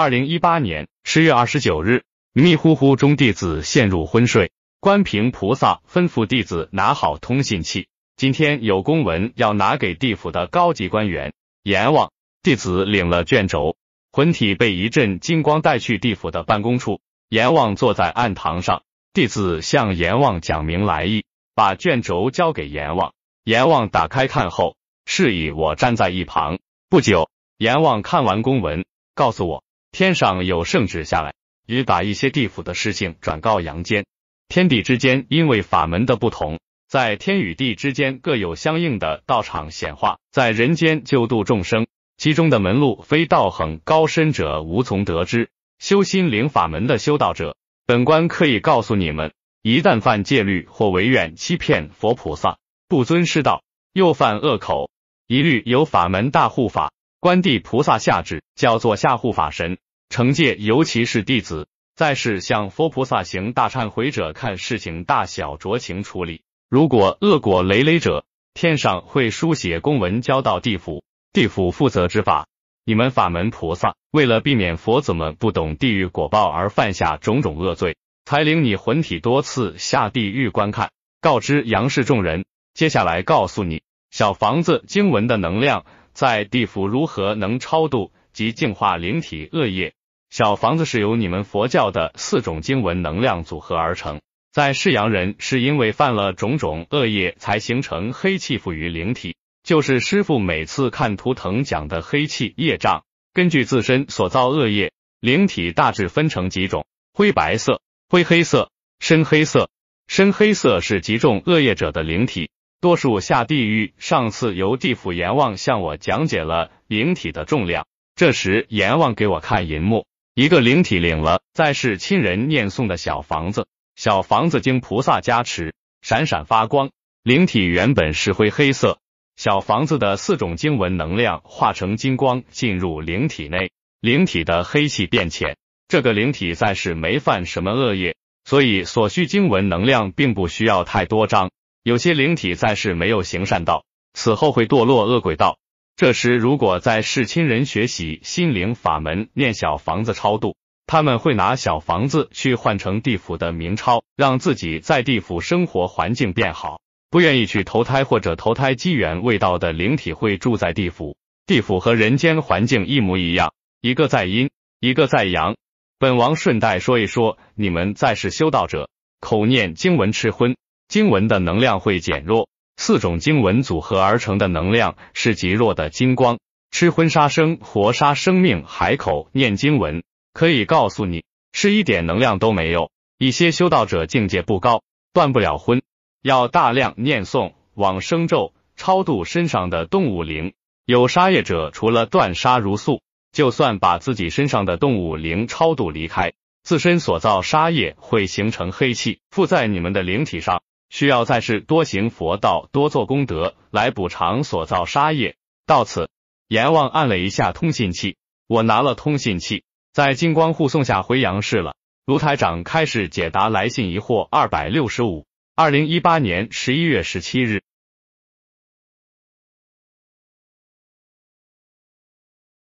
二零一八年十月二十九日，迷糊糊中弟子陷入昏睡。观平菩萨吩咐弟子拿好通信器，今天有公文要拿给地府的高级官员阎王。弟子领了卷轴，魂体被一阵金光带去地府的办公处。阎王坐在案堂上，弟子向阎王讲明来意，把卷轴交给阎王。阎王打开看后，示意我站在一旁。不久，阎王看完公文，告诉我。天上有圣旨下来，与把一些地府的事情转告阳间。天地之间，因为法门的不同，在天与地之间各有相应的道场显化，在人间救度众生。其中的门路，非道行高深者无从得知。修心灵法门的修道者，本官可以告诉你们：一旦犯戒律或违愿欺骗佛菩萨，不尊师道，又犯恶口，一律由法门大护法。观地菩萨下旨，叫做下护法神，惩戒尤其是弟子。再是向佛菩萨行大忏悔者，看事情大小，酌情处理。如果恶果累累者，天上会书写公文交到地府，地府负责执法。你们法门菩萨，为了避免佛子们不懂地狱果报而犯下种种恶罪，才领你魂体多次下地狱观看，告知杨氏众人。接下来告诉你，小房子经文的能量。在地府如何能超度及净化灵体恶业？小房子是由你们佛教的四种经文能量组合而成。在释阳人是因为犯了种种恶业才形成黑气附于灵体，就是师傅每次看图腾讲的黑气业障。根据自身所造恶业，灵体大致分成几种：灰白色、灰黑色、深黑色。深黑色是极重恶业者的灵体。多数下地狱。上次由地府阎王向我讲解了灵体的重量。这时阎王给我看银幕，一个灵体领了，再是亲人念诵的小房子。小房子经菩萨加持，闪闪发光。灵体原本是灰黑色，小房子的四种经文能量化成金光进入灵体内，灵体的黑气变浅。这个灵体再是没犯什么恶业，所以所需经文能量并不需要太多张。有些灵体在世没有行善道，死后会堕落恶鬼道。这时如果在世亲人学习心灵法门，念小房子超度，他们会拿小房子去换成地府的冥钞，让自己在地府生活环境变好。不愿意去投胎或者投胎机缘未到的灵体会住在地府，地府和人间环境一模一样，一个在阴，一个在阳。本王顺带说一说，你们在世修道者口念经文，吃荤。经文的能量会减弱，四种经文组合而成的能量是极弱的金光。吃荤杀生、活杀生命、海口念经文，可以告诉你是一点能量都没有。一些修道者境界不高，断不了荤，要大量念诵往生咒，超度身上的动物灵。有杀业者，除了断杀如素，就算把自己身上的动物灵超度离开，自身所造杀业会形成黑气，附在你们的灵体上。需要在世多行佛道，多做功德，来补偿所造杀业。到此，阎王按了一下通信器，我拿了通信器，在金光护送下回阳世了。卢台长开始解答来信疑惑。二百六十五，二零一八年十一月十七日。